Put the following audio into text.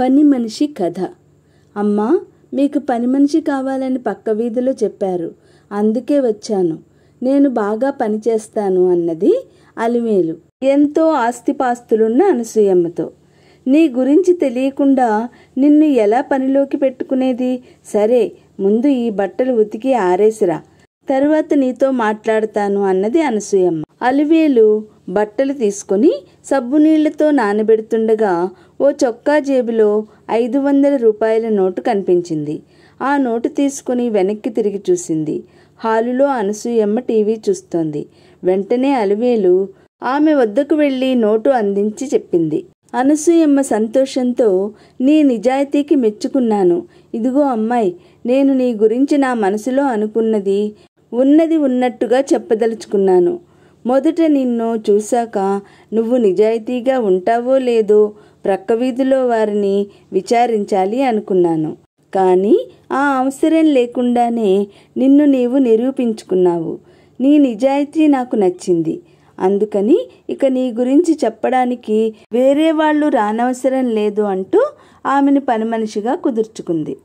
పని మనిషి కథ అమ్మా మీకు పని మనిషి కావాలని పక్క వీధిలో చెప్పారు అందుకే వచ్చాను నేను బాగా పనిచేస్తాను అన్నది అలివేలు ఎంతో ఆస్తిపాస్తులున్న అనసూయమ్మతో నీ గురించి తెలియకుండా నిన్ను ఎలా పనిలోకి పెట్టుకునేది సరే ముందు ఈ బట్టలు ఉతికి ఆరేసిరా తరువాత నీతో మాట్లాడతాను అన్నది అనసూయమ్మ అలివేలు బట్టలు తీసుకుని సబ్బు నీళ్లతో నానబెడుతుండగా ఓ చొక్కా జేబులో ఐదు వందల రూపాయల నోటు కనిపించింది ఆ నోటు తీసుకుని వెనక్కి తిరిగి చూసింది హాలులో అనసూయమ్మ టీవీ చూస్తోంది వెంటనే అలివేలు ఆమె వద్దకు వెళ్ళి నోటు అందించి చెప్పింది అనసూయమ్మ సంతోషంతో నీ నిజాయితీకి మెచ్చుకున్నాను ఇదిగో అమ్మాయి నేను నీ గురించి నా మనసులో అనుకున్నది ఉన్నది ఉన్నట్టుగా చెప్పదలుచుకున్నాను మొదట నిన్ను చూశాక నువ్వు నిజాయితీగా ఉంటావో లేదో ప్రక్క వీధిలో వారిని విచారించాలి అనుకున్నాను కానీ ఆ అవసరం లేకుండానే నిన్ను నీవు నిరూపించుకున్నావు నీ నిజాయితీ నాకు నచ్చింది అందుకని ఇక నీ గురించి చెప్పడానికి వేరే వాళ్ళు రానవసరం లేదు అంటూ ఆమెను పని మనిషిగా కుదుర్చుకుంది